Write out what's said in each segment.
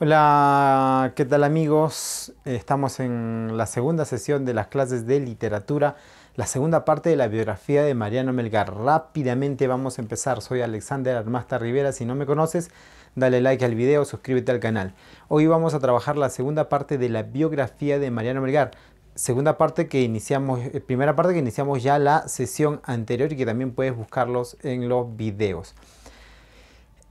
Hola, ¿qué tal amigos? Estamos en la segunda sesión de las clases de literatura, la segunda parte de la biografía de Mariano Melgar. Rápidamente vamos a empezar. Soy Alexander Armasta Rivera. Si no me conoces, dale like al video, suscríbete al canal. Hoy vamos a trabajar la segunda parte de la biografía de Mariano Melgar. Segunda parte que iniciamos, eh, primera parte que iniciamos ya la sesión anterior y que también puedes buscarlos en los videos.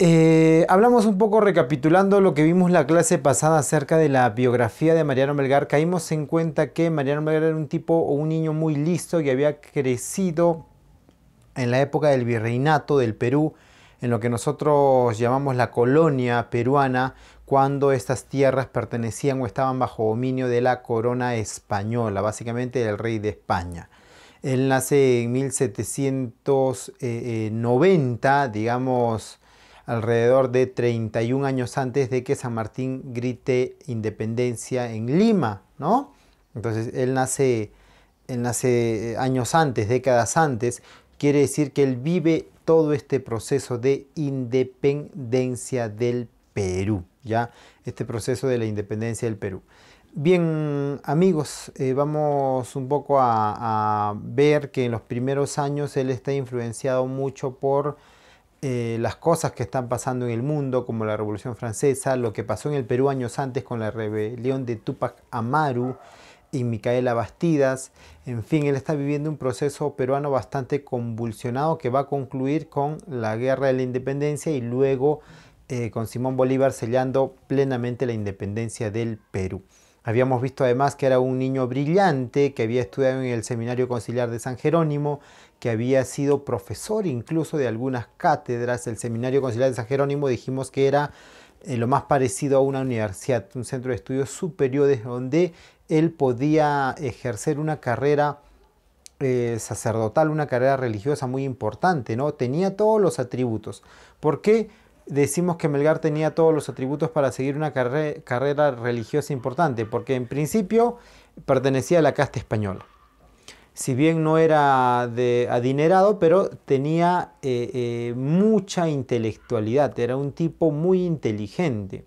Eh, hablamos un poco recapitulando lo que vimos la clase pasada acerca de la biografía de Mariano Melgar. Caímos en cuenta que Mariano Melgar era un tipo o un niño muy listo que había crecido en la época del virreinato del Perú, en lo que nosotros llamamos la colonia peruana, cuando estas tierras pertenecían o estaban bajo dominio de la corona española, básicamente del rey de España. Él nace en 1790, eh, eh, digamos, alrededor de 31 años antes de que San Martín grite independencia en Lima, ¿no? Entonces él nace, nace eh, años antes, décadas antes, quiere decir que él vive todo este proceso de independencia del Perú, ¿ya? Este proceso de la independencia del Perú. Bien, amigos, eh, vamos un poco a, ver que en los primeros años él está influenciado mucho por eh, las cosas que están pasando en el mundo, como la Revolución Francesa, lo que pasó en el Perú años antes con la rebelión de Tupac Amaru y Micaela Bastidas. En fin, él está viviendo un proceso peruano bastante convulsionado que va a concluir con la Guerra de la Independencia y luego eh, con Simón Bolívar sellando plenamente la independencia del Perú. Habíamos visto además que era un niño brillante que había estudiado en el Seminario Conciliar de San Jerónimo, que había sido profesor incluso de algunas cátedras. El Seminario Conciliar de San Jerónimo dijimos que era eh, lo más parecido a una universidad, un centro de estudios superiores donde él podía ejercer una carrera eh, sacerdotal, una carrera religiosa muy importante, ¿no? Tenía todos los atributos. ¿Por qué decimos que Melgar tenía todos los atributos para seguir una carrera religiosa importante? Porque en principio pertenecía a la casta española si bien no era de adinerado, pero tenía eh, eh, mucha intelectualidad, era un tipo muy inteligente.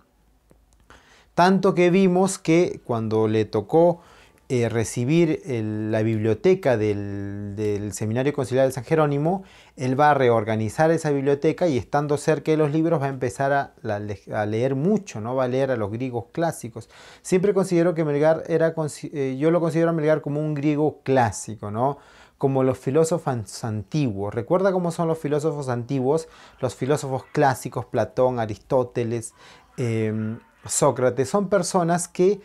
Tanto que vimos que cuando le tocó eh, recibir la biblioteca del, Seminario Conciliar de San Jerónimo, él va a reorganizar esa biblioteca y estando cerca de los libros va a empezar a, leer mucho, ¿no? va a leer a los griegos clásicos. Siempre considero que Melgar era, eh, yo lo considero a Melgar como un griego clásico, ¿no? como los filósofos antiguos. Recuerda cómo son los filósofos antiguos, los filósofos clásicos, Platón, Aristóteles, eh, Sócrates, son personas que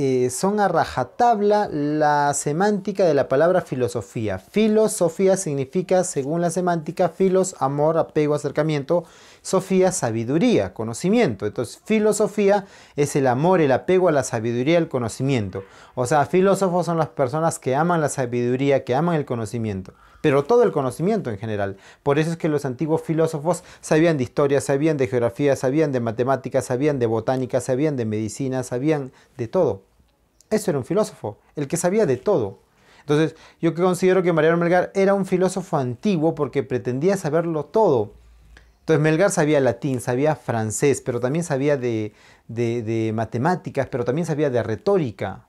eh, son a rajatabla la semántica de la palabra filosofía. Filosofía significa, según la semántica, filos, amor, apego, acercamiento, sofía, sabiduría, conocimiento. Entonces, filosofía es el amor, el apego a la sabiduría, el conocimiento. O sea, filósofos son las personas que aman la sabiduría, que aman el conocimiento pero todo el conocimiento en general. Por eso es que los antiguos filósofos sabían de historia, sabían de geografía, sabían de matemáticas, sabían de botánica, sabían de medicina, sabían de todo. Eso era un filósofo, el que sabía de todo. Entonces, yo considero que Mariano Melgar era un filósofo antiguo porque pretendía saberlo todo. Entonces, Melgar sabía latín, sabía francés, pero también sabía de, matemáticas, pero también sabía de retórica,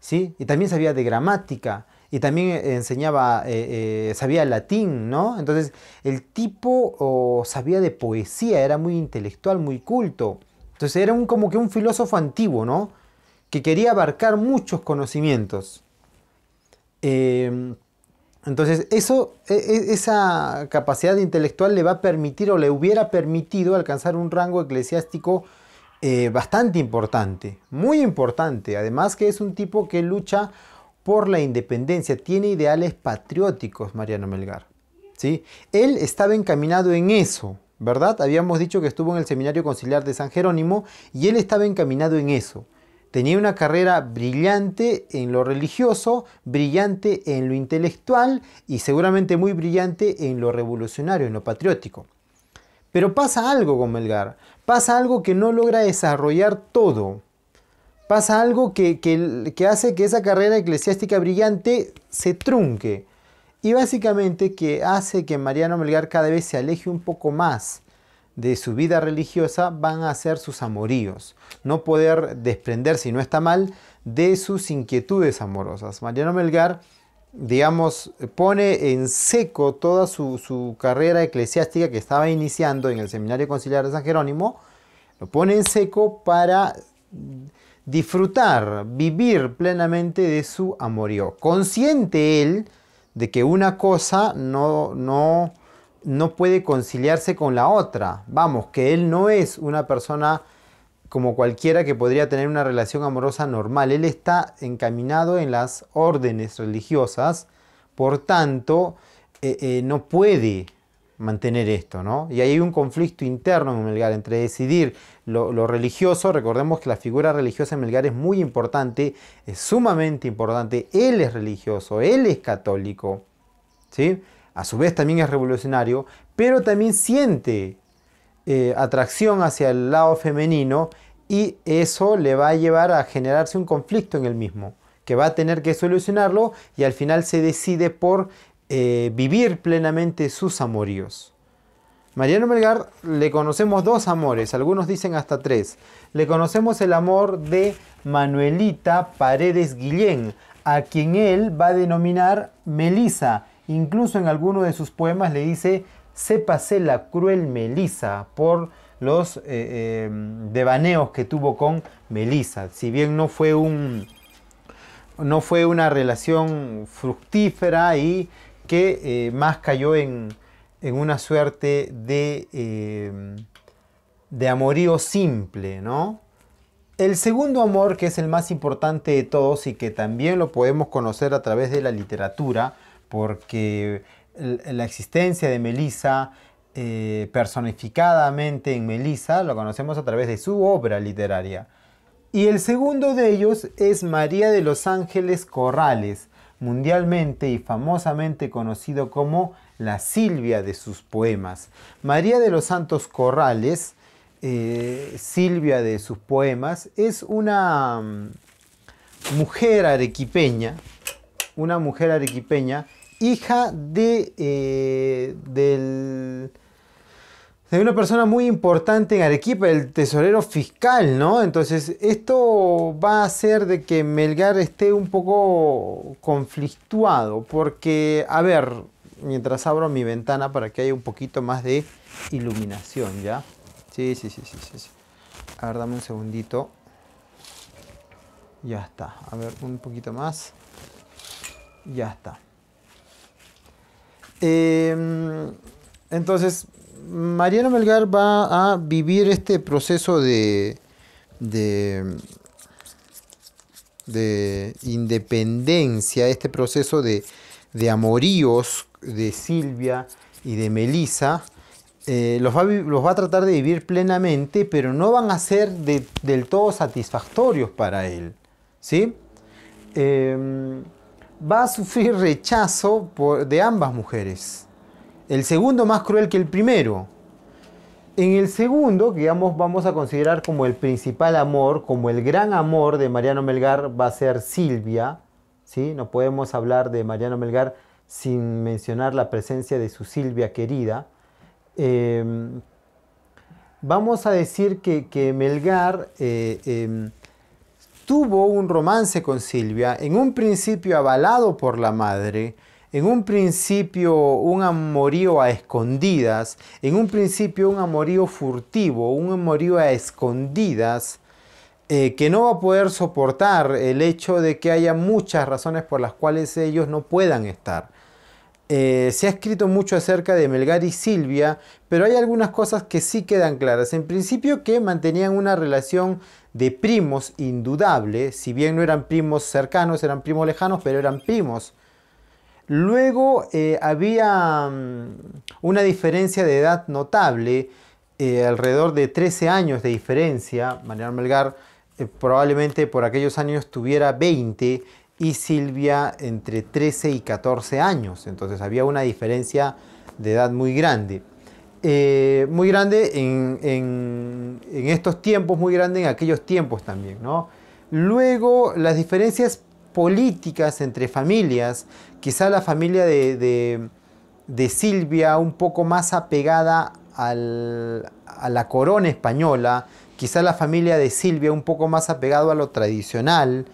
¿sí? Y también sabía de gramática, y también eh, enseñaba, eh, eh, sabía latín, ¿no? Entonces, el tipo sabía de poesía, era muy intelectual, muy culto. Entonces, era un, como que un filósofo antiguo, ¿no? que quería abarcar muchos conocimientos. Eh, entonces, e, e, esa capacidad intelectual le va a permitir o le hubiera permitido alcanzar un rango eclesiástico eh, bastante importante, muy importante. Además que es un tipo que lucha por la independencia, tiene ideales patrióticos, Mariano Melgar. ¿sí? Él estaba encaminado en eso, ¿verdad? Habíamos dicho que estuvo en el Seminario Conciliar de San Jerónimo y él estaba encaminado en eso. Tenía una carrera brillante en lo religioso, brillante en lo intelectual y seguramente muy brillante en lo revolucionario, en lo patriótico. Pero pasa algo con Melgar, pasa algo que no logra desarrollar todo, pasa algo que, que hace que esa carrera eclesiástica brillante se trunque y básicamente que hace que Mariano Melgar cada vez se aleje un poco más de su vida religiosa van a ser sus amoríos, no poder desprenderse, si no está mal, de sus inquietudes amorosas. Mariano Melgar, digamos, pone en seco toda su, su carrera eclesiástica que estaba iniciando en el Seminario Conciliar de San Jerónimo, lo pone en seco para disfrutar, vivir plenamente de su amorío. Consciente él de que una cosa no, no no puede conciliarse con la otra. Vamos, que él no es una persona como cualquiera que podría tener una relación amorosa normal. Él está encaminado en las órdenes religiosas, por tanto, eh, eh, no puede mantener esto, ¿no? Y hay un conflicto interno en Melgar entre decidir lo, lo, religioso, recordemos que la figura religiosa en Melgar es muy importante, es sumamente importante, él es religioso, él es católico, ¿sí? a su vez también es revolucionario, pero también siente eh, atracción hacia el lado femenino y eso le va a llevar a generarse un conflicto en el mismo, que va a tener que solucionarlo y al final se decide por eh, vivir plenamente sus amoríos. Mariano Melgar le conocemos dos amores, algunos dicen hasta tres. Le conocemos el amor de Manuelita Paredes Guillén, a quien él va a denominar Melisa Incluso en alguno de sus poemas le dice, sépase la cruel Melisa por los eh, eh, devaneos que tuvo con Melisa. Si bien no fue, no fue una relación fructífera y que eh, más cayó en, una suerte de, de amorío simple, ¿no? El segundo amor, que es el más importante de todos y que también lo podemos conocer a través de la literatura, porque la existencia de Melisa, eh, personificadamente en Melisa, lo conocemos a través de su obra literaria. Y el segundo de ellos es María de los Ángeles Corrales, mundialmente y famosamente conocido como la Silvia de sus poemas. María de los Santos Corrales, eh, Silvia de sus poemas, es una mm, mujer arequipeña una mujer arequipeña, hija de, eh, del, de una persona muy importante en Arequipa, el tesorero fiscal, ¿no? Entonces esto va a hacer de que Melgar esté un poco conflictuado, porque, a ver, mientras abro mi ventana para que haya un poquito más de iluminación, ¿ya? Sí, sí, sí, sí, sí. A ver, dame un segundito. Ya está. A ver, un poquito más ya está. Em, entonces, Mariano Melgar va a vivir este proceso de, de, independencia, este proceso de, amoríos de Silvia y de Melissa. Eh, los, va, los, va, a tratar de vivir plenamente, pero no van a ser del todo satisfactorios para él. ¿Sí? Em, va a sufrir rechazo de ambas mujeres. El segundo más cruel que el primero. En el segundo, que vamos a considerar como el principal amor, como el gran amor de Mariano Melgar, va a ser Silvia. ¿sí? No podemos hablar de Mariano Melgar sin mencionar la presencia de su Silvia querida. Em, vamos a decir que, Melgar eh, em, tuvo un romance con Silvia, en un principio avalado por la madre, en un principio un amorío a escondidas, en un principio un amorío furtivo, un amorío a escondidas, eh, que no va a poder soportar el hecho de que haya muchas razones por las cuales ellos no puedan estar. Eh, se ha escrito mucho acerca de Melgar y Silvia, pero hay algunas cosas que sí quedan claras. En principio que mantenían una relación de primos indudable, si bien no eran primos cercanos, eran primos lejanos, pero eran primos. Luego eh, había mm, una diferencia de edad notable, eh, alrededor de 13 años de diferencia. manuel Melgar eh, probablemente por aquellos años tuviera 20 y Silvia entre 13 y 14 años. Entonces había una diferencia de edad muy grande. Eh, muy grande en, estos tiempos, muy grande en aquellos tiempos también. ¿no? Luego, las diferencias políticas entre familias, quizá la familia de, Silvia un poco más apegada a la corona española, quizá la familia de Silvia un poco más apegada a lo tradicional,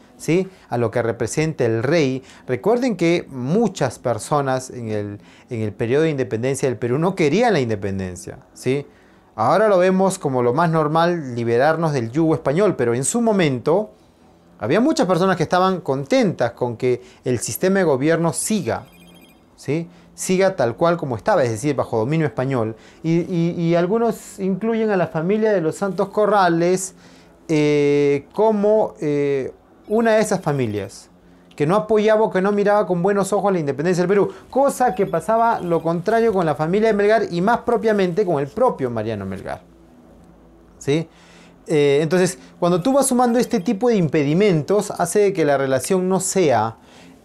a lo que representa el rey. Recuerden que muchas personas en el, en el periodo de independencia del Perú no querían la independencia. ¿sí? Ahora lo vemos como lo más normal liberarnos del yugo español, pero en su momento había muchas personas que estaban contentas con que el sistema de gobierno siga. ¿sí? siga tal cual como estaba, es decir, bajo dominio español. Y, algunos incluyen a la familia de los Santos Corrales eh, como eh, una de esas familias que no apoyaba o que no miraba con buenos ojos la independencia del Perú, cosa que pasaba lo contrario con la familia de Melgar y más propiamente con el propio Mariano Melgar. ¿Sí? Eh, entonces, cuando tú vas sumando este tipo de impedimentos, hace que la relación no sea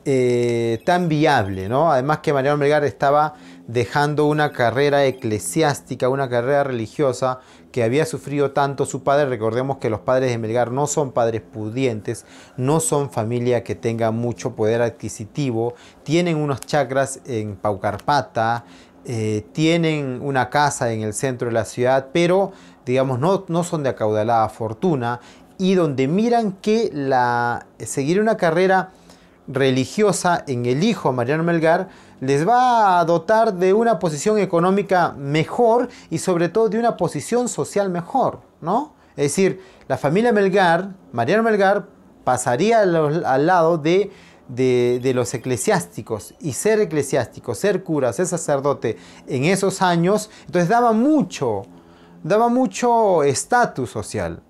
eh, tan viable, ¿no? Además que Mariano Melgar estaba dejando una carrera eclesiástica, una carrera religiosa, que había sufrido tanto su padre, recordemos que los padres de Melgar no son padres pudientes, no son familia que tenga mucho poder adquisitivo, tienen unos chakras en Paucarpata, eh, tienen una casa en el centro de la ciudad, pero digamos no, no son de acaudalada fortuna y donde miran que la, seguir una carrera religiosa en el hijo Mariano Melgar les va a dotar de una posición económica mejor y sobre todo de una posición social mejor, ¿no? Es decir, la familia Melgar, Mariano Melgar, pasaría al, lado de, de, los eclesiásticos y ser eclesiástico, ser cura, ser sacerdote en esos años, entonces daba mucho, daba mucho estatus social.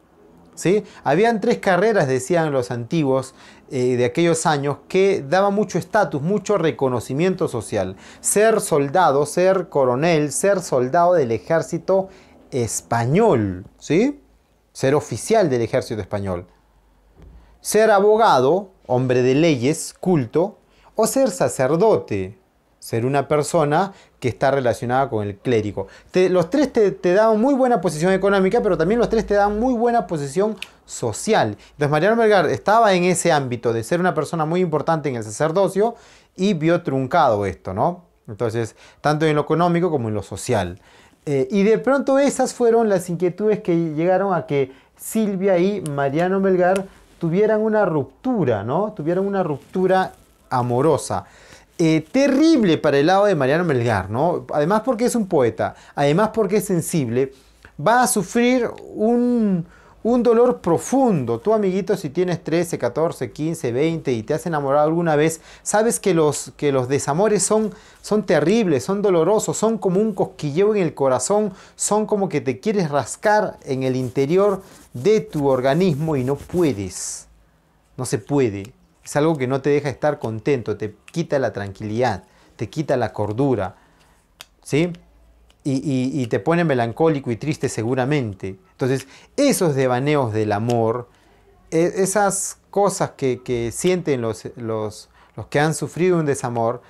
Habían tres carreras, decían los antiguos eh, de aquellos años, que daban mucho estatus, mucho reconocimiento social. Ser soldado, ser coronel, ser soldado del ejército español, ¿sí? Ser oficial del ejército español. Ser abogado, hombre de leyes, culto, o ser sacerdote, ser una persona que está relacionada con el clérigo. los tres te, dan muy buena posición económica, pero también los tres te dan muy buena posición social. Entonces Mariano Melgar estaba en ese ámbito de ser una persona muy importante en el sacerdocio y vio truncado esto, ¿no? Entonces, tanto en lo económico como en lo social. Eh, y de pronto esas fueron las inquietudes que llegaron a que Silvia y Mariano Melgar tuvieran una ruptura, ¿no? Tuvieran una ruptura amorosa. Eh, terrible para el lado de Mariano Melgar, ¿no? Además porque es un poeta, además porque es sensible, va a sufrir un, dolor profundo. Tú, amiguito, si tienes 13, 14, 15, 20 y te has enamorado alguna vez, sabes que los, que los desamores son, son terribles, son dolorosos, son como un cosquilleo en el corazón, son como que te quieres rascar en el interior de tu organismo y no puedes. No se puede. Es algo que no te deja estar contento, te quita la tranquilidad, te quita la cordura, ¿sí? Y, te pone melancólico y triste seguramente. Entonces, esos devaneos del amor, e, esas cosas que, sienten los, los, los, que han sufrido un desamor,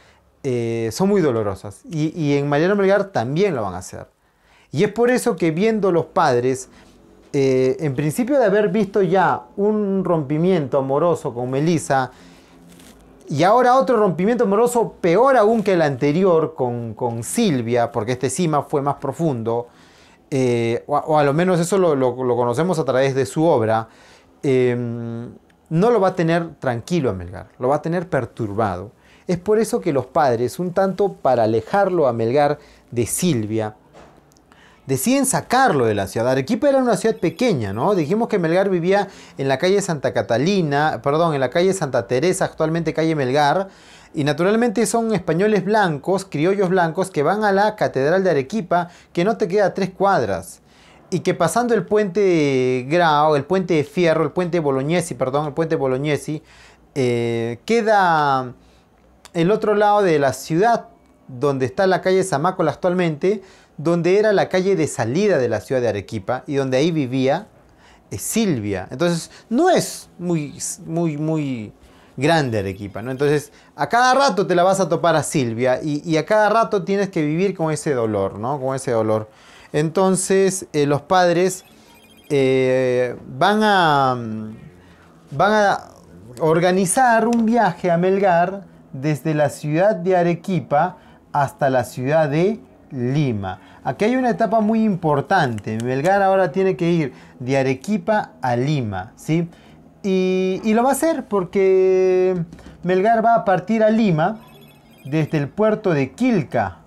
eh, son muy dolorosas. Y, y en Mariano Melgar también lo van a hacer. Y es por eso que viendo los padres eh, en principio de haber visto ya un rompimiento amoroso con Melissa, y ahora otro rompimiento amoroso peor aún que el anterior con, Silvia, porque este cima fue más profundo, eh, o, a, lo menos eso lo, conocemos a través de su obra, em, no lo va a tener tranquilo a Melgar, lo va a tener perturbado. Es por eso que los padres, un tanto para alejarlo a Melgar de Silvia, deciden sacarlo de la ciudad. Arequipa era una ciudad pequeña, ¿no? Dijimos que Melgar vivía en la calle Santa Catalina, perdón, en la calle Santa Teresa, actualmente calle Melgar. Y naturalmente son españoles blancos, criollos blancos, que van a la Catedral de Arequipa, que no te queda tres cuadras. Y que pasando el puente de Grau, el puente de Fierro, el puente Bolognesi, perdón, el puente Bolognesi, eh, queda el otro lado de la ciudad, donde está la calle Zamácola actualmente, donde era la calle de salida de la ciudad de Arequipa y donde ahí vivía eh, Silvia. Entonces, no es muy, muy, muy grande Arequipa, ¿no? Entonces, a cada rato te la vas a topar a Silvia y, a cada rato tienes que vivir con ese dolor, ¿no? Con ese dolor. Entonces, eh, los padres eh, van a... van a organizar un viaje a Melgar desde la ciudad de Arequipa hasta la ciudad de Lima. Aquí hay una etapa muy importante. Melgar ahora tiene que ir de Arequipa a Lima, ¿sí? Y, lo va a hacer porque Melgar va a partir a Lima desde el puerto de Quilca,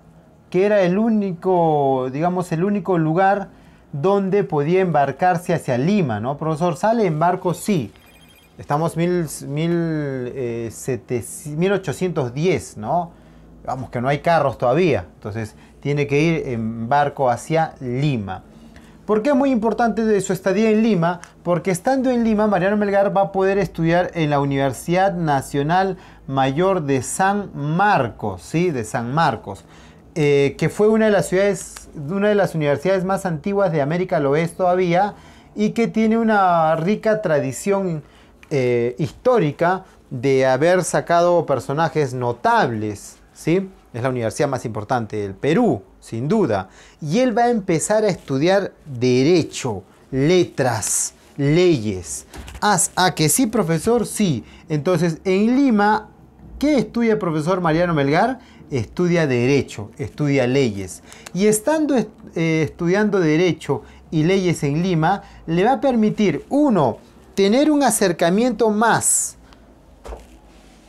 que era el único, digamos, el único lugar donde podía embarcarse hacia Lima, ¿no? Profesor, ¿sale en barco? Sí. Estamos mil, mil, 1810, eh, ¿no? Vamos, que no hay carros todavía. Entonces, tiene que ir en barco hacia Lima. ¿Por qué es muy importante su estadía en Lima? Porque estando en Lima, Mariano Melgar va a poder estudiar en la Universidad Nacional Mayor de San Marcos, ¿sí? De San Marcos, eh, que fue una de, las ciudades, una de las universidades más antiguas de América del Oeste todavía y que tiene una rica tradición eh, histórica de haber sacado personajes notables, ¿sí? es la universidad más importante del Perú, sin duda. Y él va a empezar a estudiar derecho, letras, leyes. ¿Haz a que sí, profesor? Sí. Entonces, en Lima, ¿qué estudia el profesor Mariano Melgar? Estudia derecho, estudia leyes. Y estando eh, estudiando derecho y leyes en Lima, le va a permitir, uno, tener un acercamiento más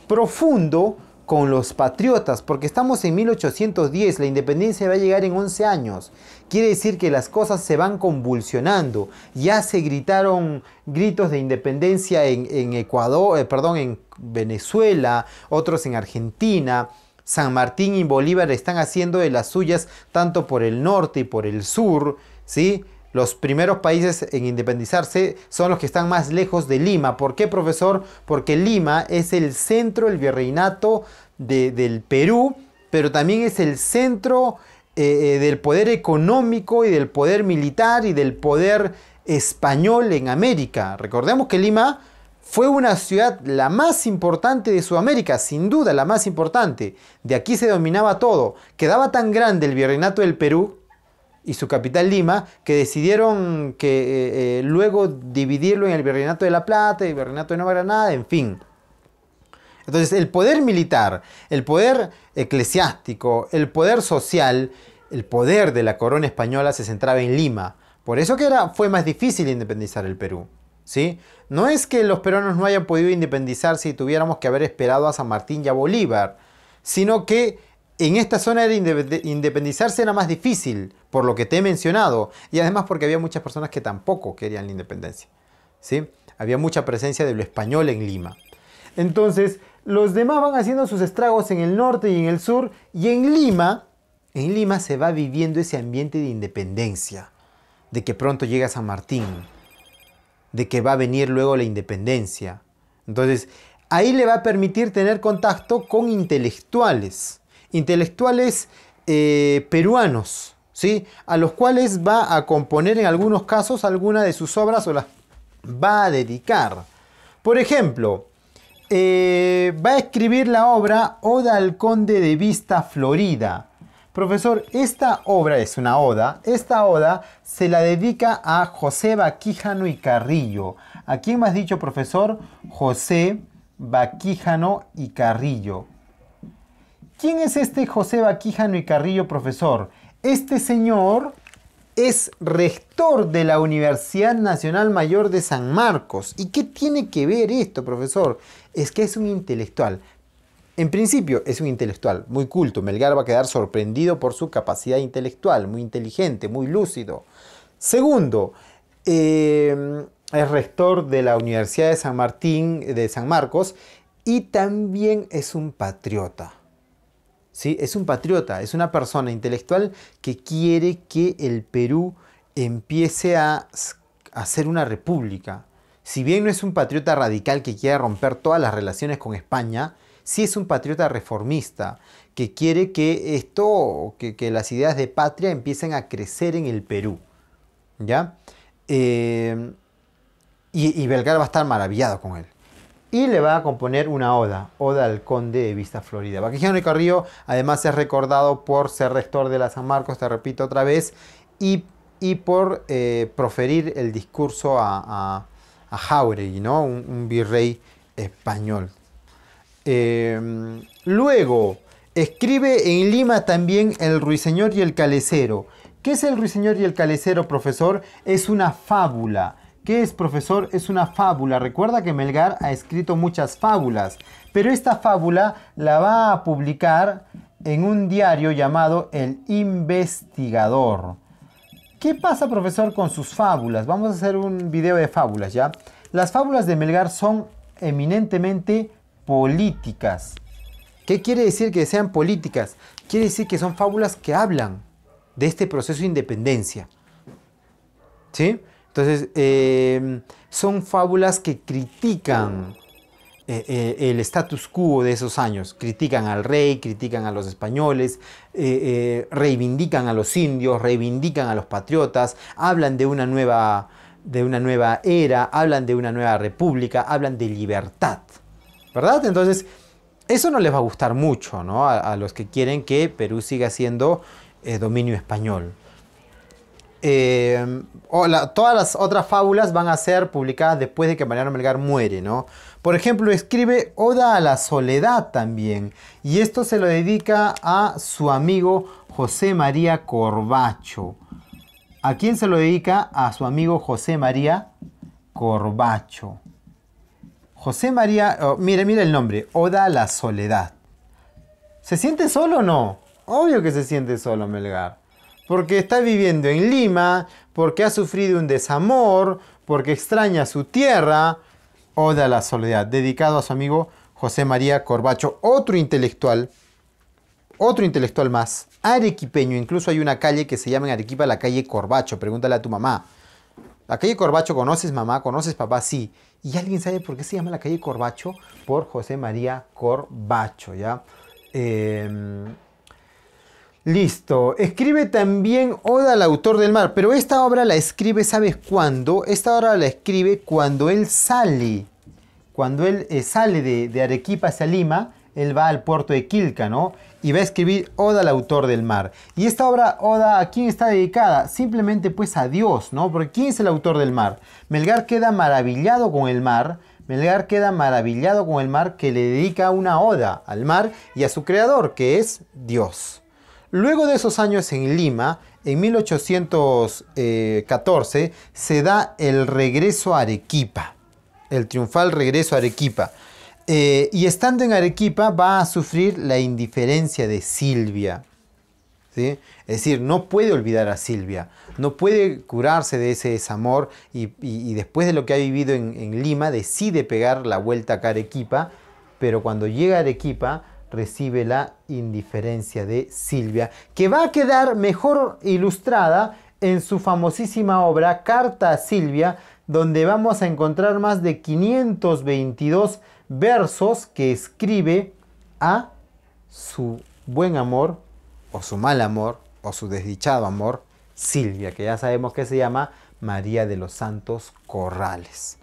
profundo con los patriotas, porque estamos en 1810, la independencia va a llegar en 11 años. Quiere decir que las cosas se van convulsionando. Ya se gritaron gritos de independencia en, Ecuador, eh, perdón, en Venezuela, otros en Argentina. San Martín y Bolívar están haciendo de las suyas tanto por el norte y por el sur, ¿sí? Los primeros países en independizarse son los que están más lejos de Lima. ¿Por qué, profesor? Porque Lima es el centro, del virreinato del Perú, pero también es el centro eh, eh, del poder económico y del poder militar y del poder español en América. Recordemos que Lima fue una ciudad la más importante de Sudamérica, sin duda la más importante. De aquí se dominaba todo. Quedaba tan grande el virreinato del Perú y su capital Lima que decidieron que eh, luego dividirlo en el virreinato de La Plata, el virreinato de Nueva Granada, en fin. Entonces, el poder militar, el poder eclesiástico, el poder social, el poder de la corona española se centraba en Lima. Por eso que era, fue más difícil independizar el Perú. ¿sí? No es que los peruanos no hayan podido independizarse y tuviéramos que haber esperado a San Martín y a Bolívar, sino que en esta zona era independizarse era más difícil, por lo que te he mencionado, y además porque había muchas personas que tampoco querían la independencia. ¿sí? Había mucha presencia de lo español en Lima. Entonces, los demás van haciendo sus estragos en el norte y en el sur. Y en Lima, en Lima se va viviendo ese ambiente de independencia. De que pronto llega San Martín. De que va a venir luego la independencia. Entonces, ahí le va a permitir tener contacto con intelectuales. Intelectuales eh, peruanos. ¿Sí? a los cuales va a componer en algunos casos alguna de sus obras o las va a dedicar. Por ejemplo, eh, va a escribir la obra Oda al Conde de Vista Florida. Profesor, esta obra es una oda. Esta oda se la dedica a José Baquijano y Carrillo. ¿A quién más dicho, profesor? José Baquijano y Carrillo. ¿Quién es este José Baquijano y Carrillo, profesor? Este señor es rector de la Universidad Nacional Mayor de San Marcos. ¿Y qué tiene que ver esto, profesor? es que es un intelectual. En principio es un intelectual muy culto. Melgar va a quedar sorprendido por su capacidad intelectual, muy inteligente, muy lúcido. Segundo, eh, es rector de la Universidad de San Martín, de San Marcos, y también es un patriota. ¿Sí? Es un patriota, es una persona intelectual que quiere que el Perú empiece a, a ser una república, si bien no es un patriota radical que quiera romper todas las relaciones con España, sí es un patriota reformista que quiere que esto, que, las ideas de patria empiecen a crecer en el Perú. ¿Ya? Eh, y, Belgar va a estar maravillado con él y le va a componer una oda, Oda al Conde de Vista Florida. Baquijano y Carrillo además es recordado por ser rector de la San Marcos, te repito otra vez, y, por eh, proferir el discurso a, a Jauregui, ¿no? un, virrey español. Em, luego, escribe en Lima también El Ruiseñor y el Calecero. ¿Qué es El Ruiseñor y el Calecero, profesor? Es una fábula. ¿Qué es, profesor? Es una fábula. Recuerda que Melgar ha escrito muchas fábulas, pero esta fábula la va a publicar en un diario llamado El Investigador. ¿Qué pasa, profesor, con sus fábulas? Vamos a hacer un video de fábulas, ¿ya? Las fábulas de Melgar son eminentemente políticas. ¿Qué quiere decir que sean políticas? Quiere decir que son fábulas que hablan de este proceso de independencia. ¿Sí? Entonces, eh, son fábulas que critican eh, eh, el status quo de esos años. Critican al rey, critican a los españoles, eh, reivindican a los indios, reivindican a los patriotas, hablan de una nueva de una nueva era, hablan de una nueva república, hablan de libertad. ¿Verdad? Entonces, eso no les va a gustar mucho ¿no? a, los que quieren que Perú siga siendo dominio español. todas las otras fábulas van a ser publicadas después de que Mariano Melgar muere, ¿no? Por ejemplo, escribe Oda a la Soledad también. Y esto se lo dedica a su amigo José María Corbacho. ¿A quién se lo dedica? A su amigo José María Corbacho. José María, oh, mire, mire el nombre, Oda a la Soledad. ¿Se siente solo o no? Obvio que se siente solo, Melgar. Porque está viviendo en Lima, porque ha sufrido un desamor, porque extraña su tierra, Oda a la Soledad, dedicado a su amigo José María Corbacho, otro intelectual, otro intelectual más, arequipeño. Incluso hay una calle que se llama en Arequipa la calle Corbacho. Pregúntale a tu mamá. La calle Corbacho, ¿conoces mamá? ¿Conoces papá? Sí. ¿Y alguien sabe por qué se llama la calle Corbacho? Por José María Corbacho, ¿ya? Eh, Listo. Escribe también Oda al autor del mar, pero esta obra la escribe, ¿sabes cuándo? Esta obra la escribe cuando él sale. Cuando él eh, sale de, de, Arequipa hacia Lima, él va al puerto de Quilca, ¿no? Y va a escribir Oda al autor del mar. Y esta obra, Oda, ¿a quién está dedicada? Simplemente pues a Dios, ¿no? Porque ¿quién es el autor del mar? Melgar queda maravillado con el mar. Melgar queda maravillado con el mar que le dedica una oda al mar y a su creador, que es Dios. Luego de esos años en Lima, en 1814, eh, se da el regreso a Arequipa, el triunfal regreso a Arequipa. Eh, y estando en Arequipa va a sufrir la indiferencia de Silvia. Es decir, no puede olvidar a Silvia, no puede curarse de ese desamor y, después de lo que ha vivido en, en Lima decide pegar la vuelta acá a Arequipa, pero cuando llega a Arequipa recibe la indiferencia de Silvia, que va a quedar mejor ilustrada en su famosísima obra Carta a Silvia, donde vamos a encontrar más de 522 versos que escribe a su buen amor, o su mal amor, o su desdichado amor, Silvia, que ya sabemos que se llama María de los Santos Corrales.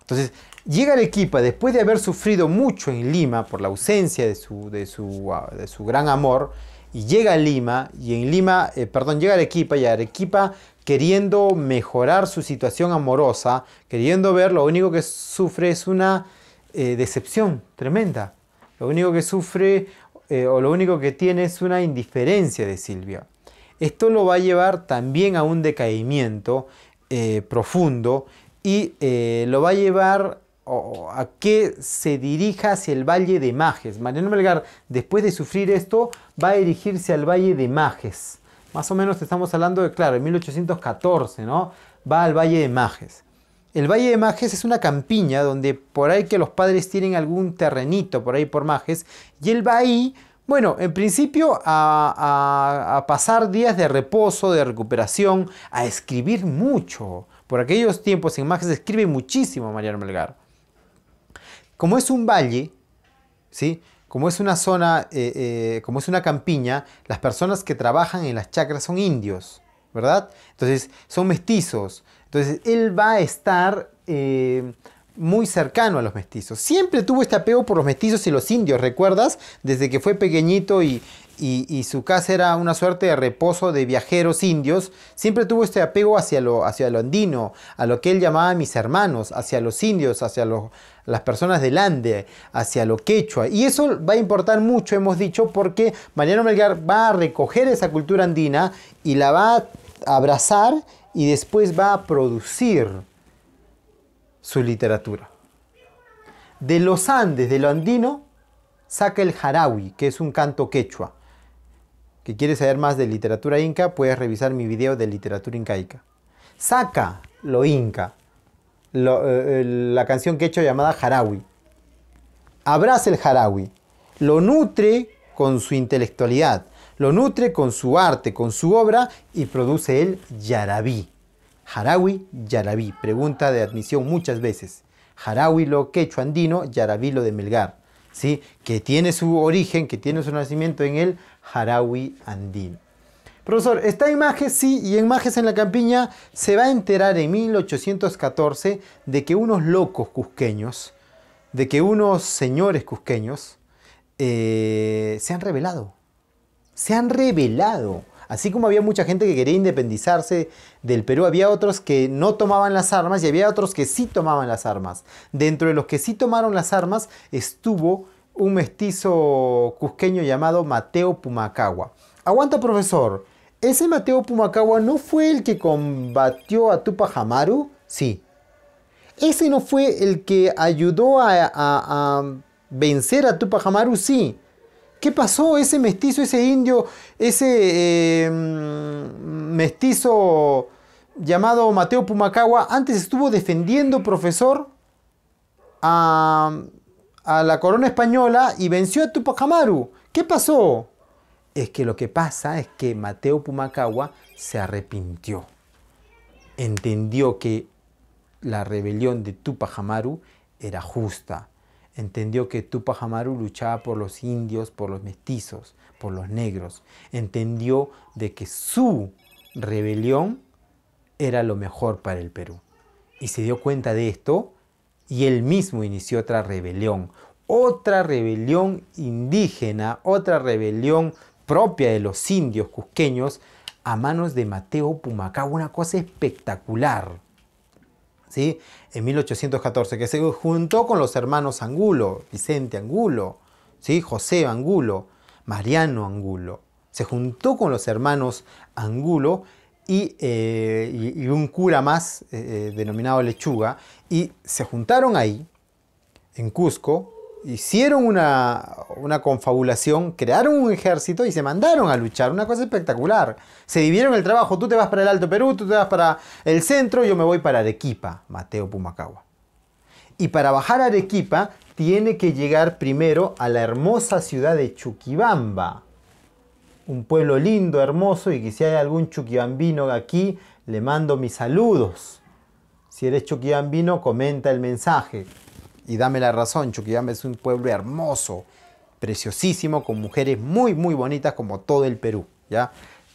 Entonces, Llega Arequipa después de haber sufrido mucho en Lima por la ausencia de su, de su, ah, de su gran amor, y llega a Lima, y en Lima, eh, perdón, llega Arequipa, y Arequipa queriendo mejorar su situación amorosa, queriendo ver, lo único que sufre es una eh, decepción tremenda. Lo único que sufre eh, o lo único que tiene es una indiferencia de Silvia. Esto lo va a llevar también a un decaimiento profundo y lo va a llevar a qué se dirija hacia el Valle de Majes. Mariano Melgar, después de sufrir esto, va a dirigirse al Valle de Majes. Más o menos estamos hablando de, claro, en 1814, ¿no? Va al Valle de Majes. El Valle de Majes es una campiña donde por ahí que los padres tienen algún terrenito por ahí por Majes. Y él va ahí, bueno, en principio a, pasar días de reposo, de recuperación, a escribir mucho. Por aquellos tiempos en Majes escribe muchísimo Mariano Melgar. Como es un valle, ¿sí? como es una zona, eh, eh, como es una campiña, las personas que trabajan en las chacras son indios, ¿verdad? Entonces son mestizos. Entonces él va a estar eh, muy cercano a los mestizos. Siempre tuvo este apego por los mestizos y los indios, ¿recuerdas? Desde que fue pequeñito y, y, su casa era una suerte de reposo de viajeros indios, siempre tuvo este apego hacia lo, andino, a lo que él llamaba mis hermanos, hacia los indios, hacia las personas del Ande, hacia lo quechua. Y eso va a importar mucho, hemos dicho, porque Mariano Melgar va a recoger esa cultura andina y la va a abrazar y después va a producir su literatura. De los Andes, de lo andino, saca el jarawi, que es un canto quechua si quieres saber más de literatura inca, puedes revisar mi video de literatura incaica. Saca lo inca, eh, la canción que he hecho llamada Jarawi. Abraza el Jarawi, lo nutre con su intelectualidad, lo nutre con su arte, con su obra y produce el Yarabí. Jarawi Yarabí, pregunta de admisión muchas veces. Jarawi lo quecho andino, Yarabí lo de Melgar que tiene su origen, que tiene su nacimiento en el Harawi Andín Profesor, está en sí, y en Majes en la campiña se va a enterar en 1814 de que unos locos cusqueños, de que unos señores cusqueños, eh, se han revelado. Se han revelado. Así como había mucha gente que quería independizarse del Perú, había otros que no tomaban las armas y había otros que sí tomaban las armas. Dentro de los que sí tomaron las armas estuvo un mestizo cusqueño llamado Mateo Pumacagua. Aguanta, profesor. ¿Ese Mateo Pumacagua no fue el que combatió a Tupac Amaru? Sí. ¿Ese no fue el que ayudó a, vencer a Tupac Amaru? Sí. ¿Qué pasó? Ese mestizo, ese indio, ese eh, mestizo llamado Mateo Pumacagua, antes estuvo defendiendo, profesor, a, la corona española y venció a Tupac Amaru. ¿Qué pasó? Es que lo que pasa es que Mateo Pumacagua se arrepintió. Entendió que la rebelión de Tupac Amaru era justa Entendió que Tupajamaru luchaba por los indios, por los mestizos, por los negros. Entendió de que su rebelión era lo mejor para el Perú. Y se dio cuenta de esto y él mismo inició otra rebelión. Otra rebelión indígena, otra rebelión propia de los indios cusqueños a manos de Mateo Pumacá. Una cosa espectacular en 1814, que se juntó con los hermanos Angulo, Vicente Angulo, José Angulo, Mariano Angulo. Se juntó con los hermanos Angulo y, eh, un cura más eh, eh, denominado Lechuga, y se juntaron ahí, en Cusco, hicieron una, confabulación, crearon un ejército y se mandaron a luchar. Una cosa espectacular. Se dividieron el trabajo. Tú te vas para el Alto Perú, tú te vas para el centro, yo me voy para Arequipa, Mateo Pumacagua. Y para bajar a Arequipa tiene que llegar primero a la hermosa ciudad de Chuquibamba. Un pueblo lindo, hermoso, y que si hay algún chuquibambino aquí, le mando mis saludos. Si eres chuquibambino, comenta el mensaje y dame la razón, Chuquibamba es un pueblo hermoso, preciosísimo, con mujeres muy, muy bonitas como todo el Perú, ¿ya?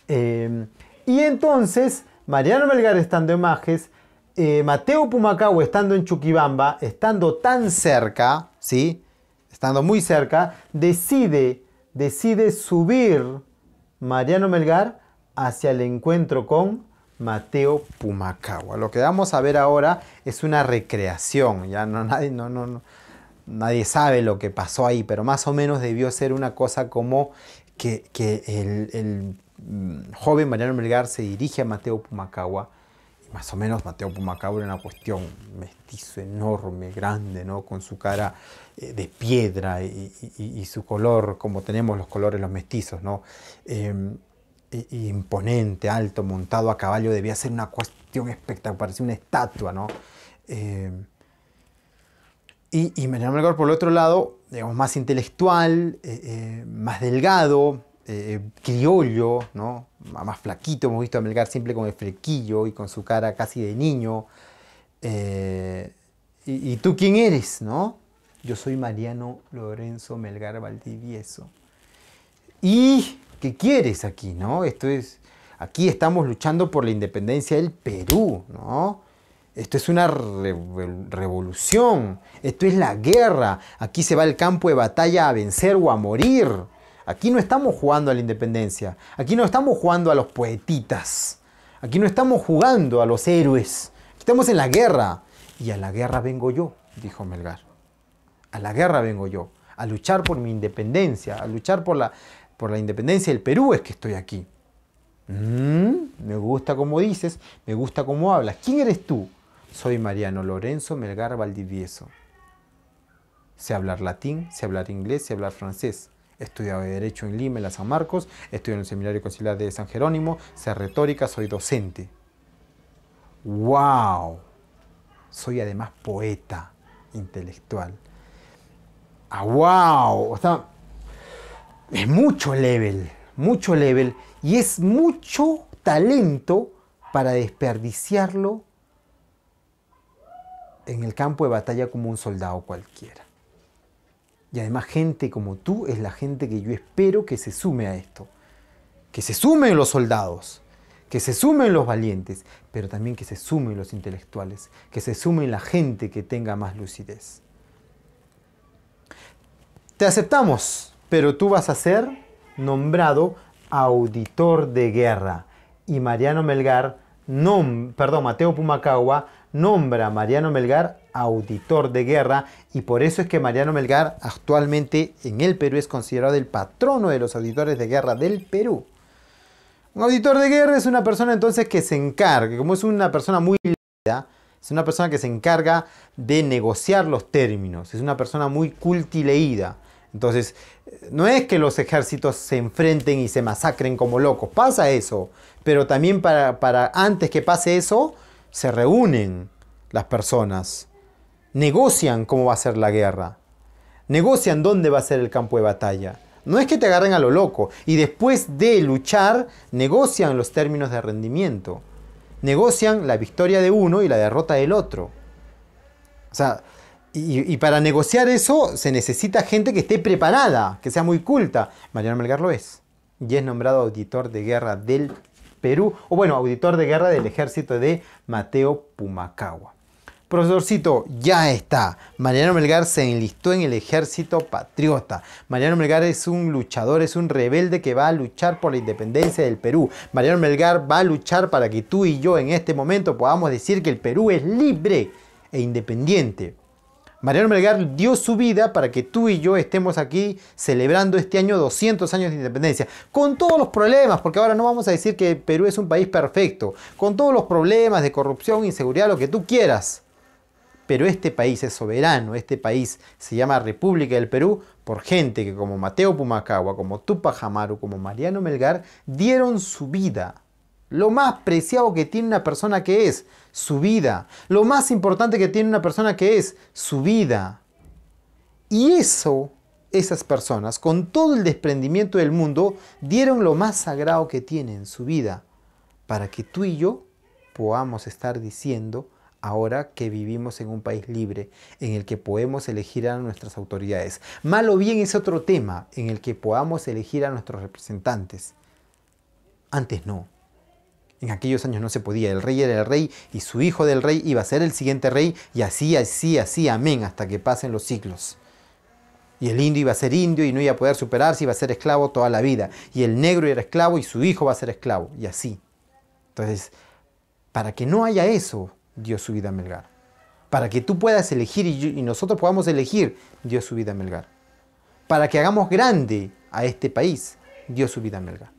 Eh, y entonces, Mariano Melgar estando en Majes, eh, Mateo Pumacao estando en Chuquibamba, estando tan cerca, ¿sí? Estando muy cerca, decide, decide subir Mariano Melgar hacia el encuentro con Mateo Pumacagua. Lo que vamos a ver ahora es una recreación, ya no, nadie, sabe lo que pasó ahí, pero más o menos debió ser una cosa como que, el, mm, joven Mariano Melgar se dirige a Mateo Pumacagua, más o menos Mateo Pumacagua era una cuestión mestizo, enorme, grande, ¿no? con su cara eh, de piedra y, su color, como tenemos los colores los mestizos, ¿no? Em, imponente, alto, montado a caballo, debía ser una cuestión espectacular, parecía una estatua, ¿no? Eh, y, Mariano Melgar, por el otro lado, digamos, más intelectual, eh, eh, más delgado, criollo, ¿no? Más flaquito, hemos visto a Melgar siempre con el flequillo y con su cara casi de niño. Y, y, tú quién eres, no? Yo soy Mariano Lorenzo Melgar Valdivieso. Y ¿Qué quieres aquí, no? Esto es, aquí estamos luchando por la independencia del Perú, ¿no? Esto es una revolución, esto es la guerra, aquí se va el campo de batalla a vencer o a morir. Aquí no estamos jugando a la independencia, aquí no estamos jugando a los poetitas, aquí no estamos jugando a los héroes, estamos en la guerra. Y a la guerra vengo yo, dijo Melgar. A la guerra vengo yo, a luchar por mi independencia, a luchar por la, por la independencia del Perú es que estoy aquí. Mm, me gusta como dices, me gusta cómo hablas. ¿Quién eres tú? Soy Mariano Lorenzo Melgar Valdivieso. Sé hablar latín, sé hablar inglés, sé hablar francés. He Derecho en Lima, en la San Marcos, estudié en el Seminario Conciliar de San Jerónimo, sé retórica, soy docente. ¡Wow! Soy además poeta intelectual. ¡Ah, wow! es mucho level, mucho level y es mucho talento para desperdiciarlo en el campo de batalla como un soldado cualquiera. Y además gente como tú es la gente que yo espero que se sume a esto. Que se sumen los soldados, que se sumen los valientes, pero también que se sumen los intelectuales, que se sumen la gente que tenga más lucidez. Te aceptamos pero tú vas a ser nombrado auditor de guerra. Y Mariano Melgar, perdón, Mateo Pumacagua, nombra a Mariano Melgar auditor de guerra y por eso es que Mariano Melgar actualmente en el Perú es considerado el patrono de los auditores de guerra del Perú. Un auditor de guerra es una persona entonces que se encarga, como es una persona muy leída, es una persona que se encarga de negociar los términos, es una persona muy cultileída. Entonces, no es que los ejércitos se enfrenten y se masacren como locos, pasa eso, pero también para, antes que pase eso, se reúnen las personas, negocian cómo va a ser la guerra, negocian dónde va a ser el campo de batalla. No es que te agarren a lo loco y después de luchar negocian los términos de rendimiento, negocian la victoria de uno y la derrota del otro. O sea, y, para negociar eso se necesita gente que esté preparada, que sea muy culta. Mariano Melgar lo es. Y es nombrado auditor de guerra del Perú, o bueno, auditor de guerra del ejército de Mateo Pumacagua. Profesorcito, ya está. Mariano Melgar se enlistó en el ejército patriota. Mariano Melgar es un luchador, es un rebelde que va a luchar por la independencia del Perú. Mariano Melgar va a luchar para que tú y yo en este momento podamos decir que el Perú es libre e independiente. Mariano Melgar dio su vida para que tú y yo estemos aquí celebrando este año 200 años de independencia, con todos los problemas, porque ahora no vamos a decir que Perú es un país perfecto, con todos los problemas de corrupción, inseguridad, lo que tú quieras. Pero este país es soberano, este país se llama República del Perú por gente que como Mateo Pumacagua, como Tupac Amaru, como Mariano Melgar, dieron su vida lo más preciado que tiene una persona que es su vida. Lo más importante que tiene una persona que es su vida. Y eso, esas personas, con todo el desprendimiento del mundo, dieron lo más sagrado que tienen, su vida, para que tú y yo podamos estar diciendo ahora que vivimos en un país libre, en el que podemos elegir a nuestras autoridades. Mal o bien es otro tema en el que podamos elegir a nuestros representantes. Antes no. En aquellos años no se podía, el rey era el rey y su hijo del rey iba a ser el siguiente rey y así, así, así, amén, hasta que pasen los siglos. Y el indio iba a ser indio y no iba a poder superarse, iba a ser esclavo toda la vida. Y el negro era esclavo y su hijo va a ser esclavo, y así. Entonces, para que no haya eso, dio su vida a Melgar. Para que tú puedas elegir y, nosotros podamos elegir, dio su vida a Melgar. Para que hagamos grande a este país, dio su vida a Melgar.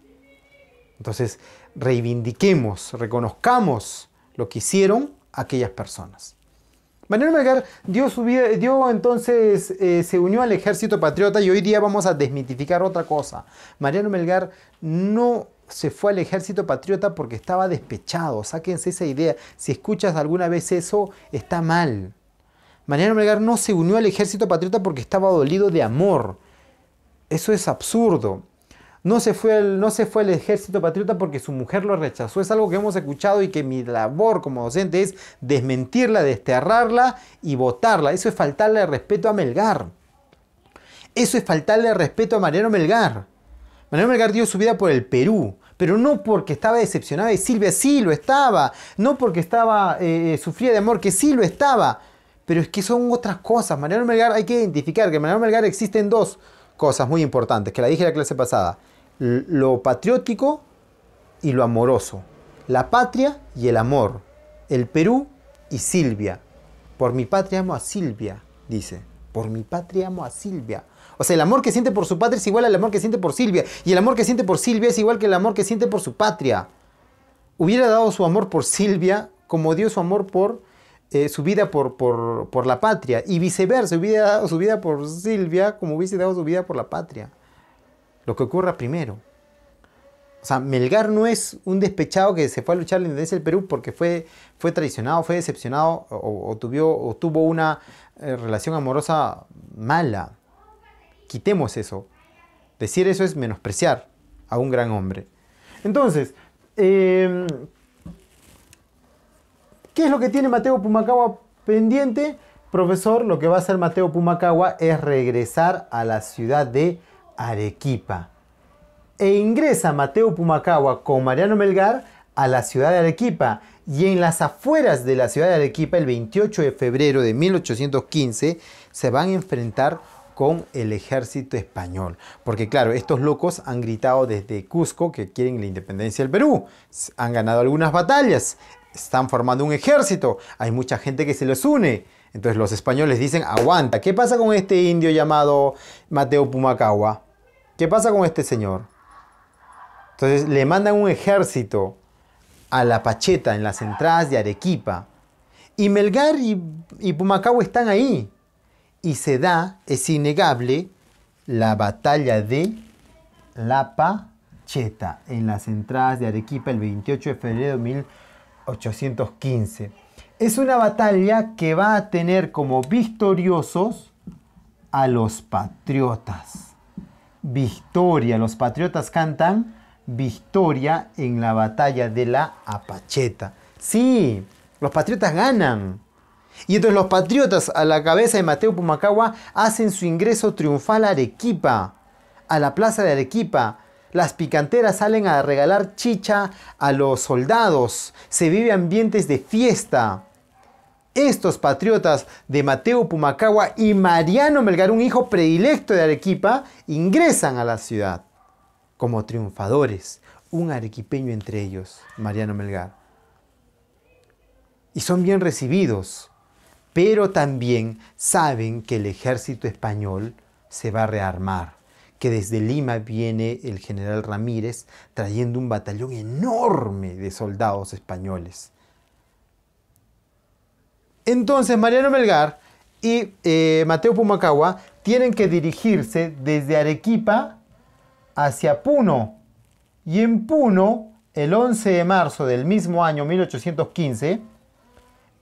Entonces, reivindiquemos, reconozcamos lo que hicieron aquellas personas. Mariano Melgar dio, su vida, dio entonces, eh, se unió al ejército patriota y hoy día vamos a desmitificar otra cosa. Mariano Melgar no se fue al ejército patriota porque estaba despechado. Sáquense esa idea. Si escuchas alguna vez eso, está mal. Mariano Melgar no se unió al ejército patriota porque estaba dolido de amor. Eso es absurdo. No se, fue el, no se fue el ejército patriota porque su mujer lo rechazó. Es algo que hemos escuchado y que mi labor como docente es desmentirla, desterrarla y votarla. Eso es faltarle respeto a Melgar. Eso es faltarle respeto a Mariano Melgar. Mariano Melgar dio su vida por el Perú pero no porque estaba decepcionada y Silvia, sí lo estaba, no porque estaba eh, eh, sufría de amor, que sí lo estaba, pero es que son otras cosas. Mariano Melgar hay que identificar que Mariano Melgar existen dos cosas muy importantes, que la dije en la clase pasada lo patriótico y lo amoroso, la patria y el amor, el Perú y Silvia. Por mi patria amo a Silvia, dice. Por mi patria amo a Silvia. O sea, el amor que siente por su patria es igual al amor que siente por Silvia. Y el amor que siente por Silvia es igual que el amor que siente por su patria. Hubiera dado su amor por Silvia como dio su amor por eh, su vida por, por, la patria. Y viceversa, hubiera dado su vida por Silvia como hubiese dado su vida por la patria lo que ocurra primero. O sea, Melgar no es un despechado que se fue a luchar la independencia del Perú porque fue, fue traicionado, fue decepcionado o, tuvo una eh, relación amorosa mala. Quitemos eso. Decir eso es menospreciar a un gran hombre. Entonces, em, ¿qué es lo que tiene Mateo Pumacagua pendiente? Profesor, lo que va a hacer Mateo Pumacagua es regresar a la ciudad de Arequipa. E ingresa Mateo Pumacagua con Mariano Melgar a la ciudad de Arequipa y en las afueras de la ciudad de Arequipa el 28 de febrero de 1815 se van a enfrentar con el ejército español. Porque claro, estos locos han gritado desde Cusco que quieren la independencia del Perú. Han ganado algunas batallas, están formando un ejército, hay mucha gente que se les une. Entonces los españoles dicen, aguanta, ¿qué pasa con este indio llamado Mateo Pumacagua? ¿Qué pasa con este señor? Entonces le mandan un ejército a la Pacheta en las entradas de Arequipa. Y Melgar y, y están ahí. Y se da, es innegable, la batalla de La Pacheta en las entradas de Arequipa el 28 de febrero de 1815. Es una batalla que va a tener como victoriosos a los patriotas. Victoria. Los patriotas cantan victoria en la batalla de la Apacheta. Sí, los patriotas ganan. Y entonces los patriotas a la cabeza de Mateo Pumacagua hacen su ingreso triunfal a Arequipa, a la plaza de Arequipa. Las picanteras salen a regalar chicha a los soldados. Se vive ambientes de fiesta estos patriotas de Mateo Pumacagua y Mariano Melgar, un hijo predilecto de Arequipa, ingresan a la ciudad como triunfadores, un arequipeño entre ellos, Mariano Melgar. Y son bien recibidos, pero también saben que el ejército español se va a rearmar, que desde Lima viene el general Ramírez trayendo un batallón enorme de soldados españoles entonces Mariano Melgar y eh, Mateo Pumacagua tienen que dirigirse desde Arequipa hacia Puno. Y en Puno, el 11 de marzo del mismo año 1815,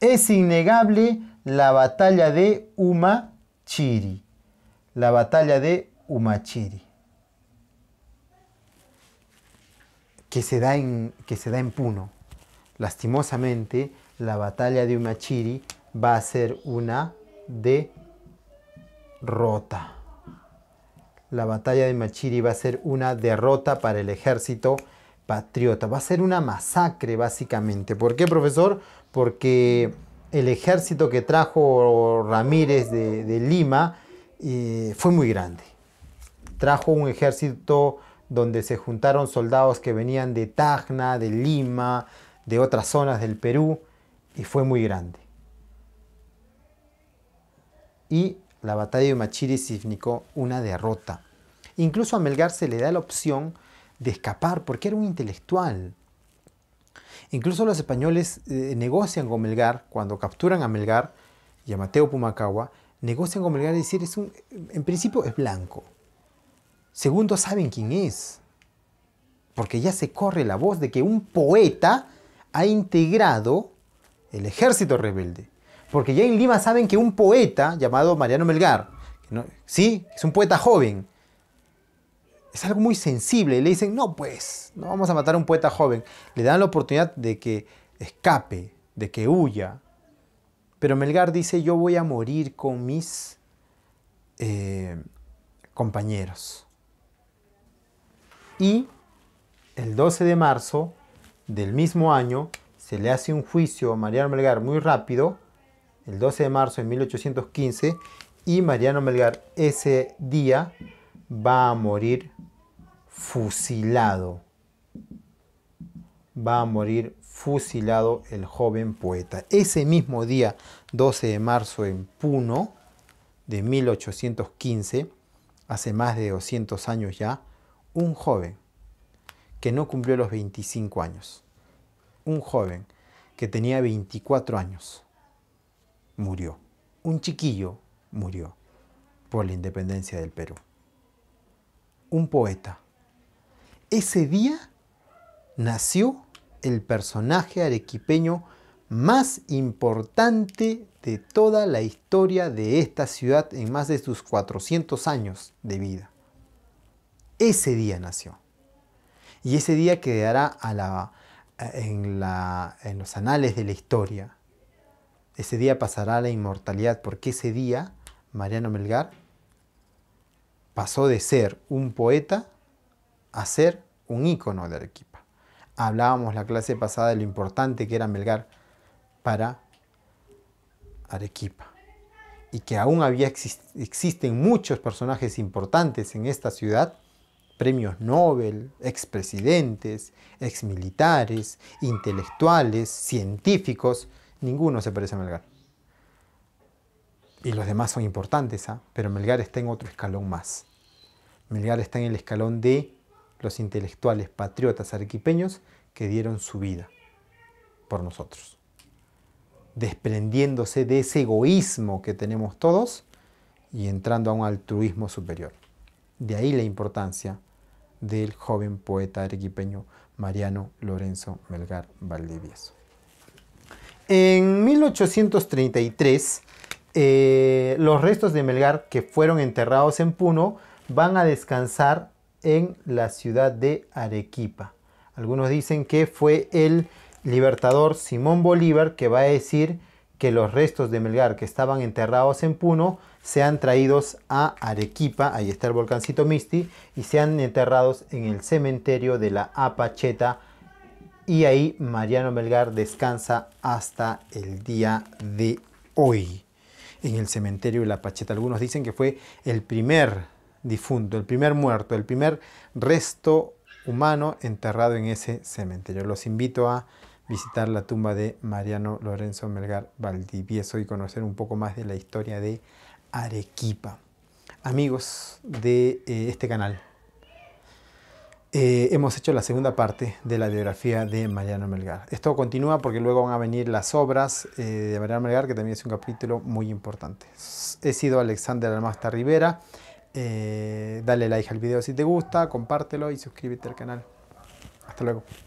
es innegable la batalla de Umachiri. La batalla de Umachiri. Que da que se da en Puno. Lastimosamente, la batalla de Umachiri va a ser una derrota. La batalla de Machiri va a ser una derrota para el ejército patriota. Va a ser una masacre, básicamente. ¿Por qué, profesor? Porque el ejército que trajo Ramírez de, Lima eh, fue muy grande. Trajo un ejército donde se juntaron soldados que venían de Tacna, de Lima, de otras zonas del Perú y fue muy grande. Y la batalla de Machiri significó una derrota. Incluso a Melgar se le da la opción de escapar porque era un intelectual. Incluso los españoles eh, negocian con Melgar, cuando capturan a Melgar y a Mateo Pumacagua, negocian con Melgar y decir, es un, en principio es blanco. Segundo, saben quién es. Porque ya se corre la voz de que un poeta ha integrado el ejército rebelde. Porque ya en Lima saben que un poeta llamado Mariano Melgar, sí, es un poeta joven, es algo muy sensible. Y le dicen, no, pues, no vamos a matar a un poeta joven. Le dan la oportunidad de que escape, de que huya. Pero Melgar dice, yo voy a morir con mis eh, compañeros. Y el 12 de marzo del mismo año se le hace un juicio a Mariano Melgar muy rápido, el 12 de marzo de 1815, y Mariano Melgar ese día va a morir fusilado. Va a morir fusilado el joven poeta. Ese mismo día, 12 de marzo en Puno de 1815, hace más de 200 años ya, un joven que no cumplió los 25 años un joven que tenía 24 años murió. Un chiquillo murió por la independencia del Perú. Un poeta. Ese día nació el personaje arequipeño más importante de toda la historia de esta ciudad en más de sus 400 años de vida. Ese día nació. Y ese día quedará a la, en, los anales de la historia. Ese día pasará la inmortalidad, porque ese día Mariano Melgar pasó de ser un poeta a ser un ícono de Arequipa. Hablábamos la clase pasada de lo importante que era Melgar para Arequipa y que aún había existen muchos personajes importantes en esta ciudad premios Nobel, expresidentes, exmilitares, intelectuales, científicos, ninguno se parece a Melgar. Y los demás son importantes, ¿ah? pero Melgar está en otro escalón más. Melgar está en el escalón de los intelectuales patriotas arequipeños que dieron su vida por nosotros. Desprendiéndose de ese egoísmo que tenemos todos y entrando a un altruismo superior. De ahí la importancia del joven poeta arequipeño Mariano Lorenzo Melgar Valdivieso. En 1833, eh, los restos de Melgar que fueron enterrados en Puno van a descansar en la ciudad de Arequipa. Algunos dicen que fue el libertador Simón Bolívar que va a decir que los restos de Melgar que estaban enterrados en Puno sean traídos a Arequipa, ahí está el volcancito Misti, y sean enterrados en el cementerio de la Apacheta. Y ahí Mariano Melgar descansa hasta el día de hoy en el cementerio de la Apacheta. Algunos dicen que fue el primer difunto, el primer muerto, el primer resto humano enterrado en ese cementerio. Los invito a visitar la tumba de Mariano Lorenzo Melgar Valdivieso y conocer un poco más de la historia de Arequipa. Amigos de eh, este canal, eh, hemos hecho la segunda parte de la biografía de Mariano Melgar. Esto continúa porque luego van a venir las obras eh, de Mariano Melgar, que también es un capítulo muy importante. He sido Alexander Almasta Rivera. dale like al video si te gusta, compártelo y suscríbete al canal. Hasta luego.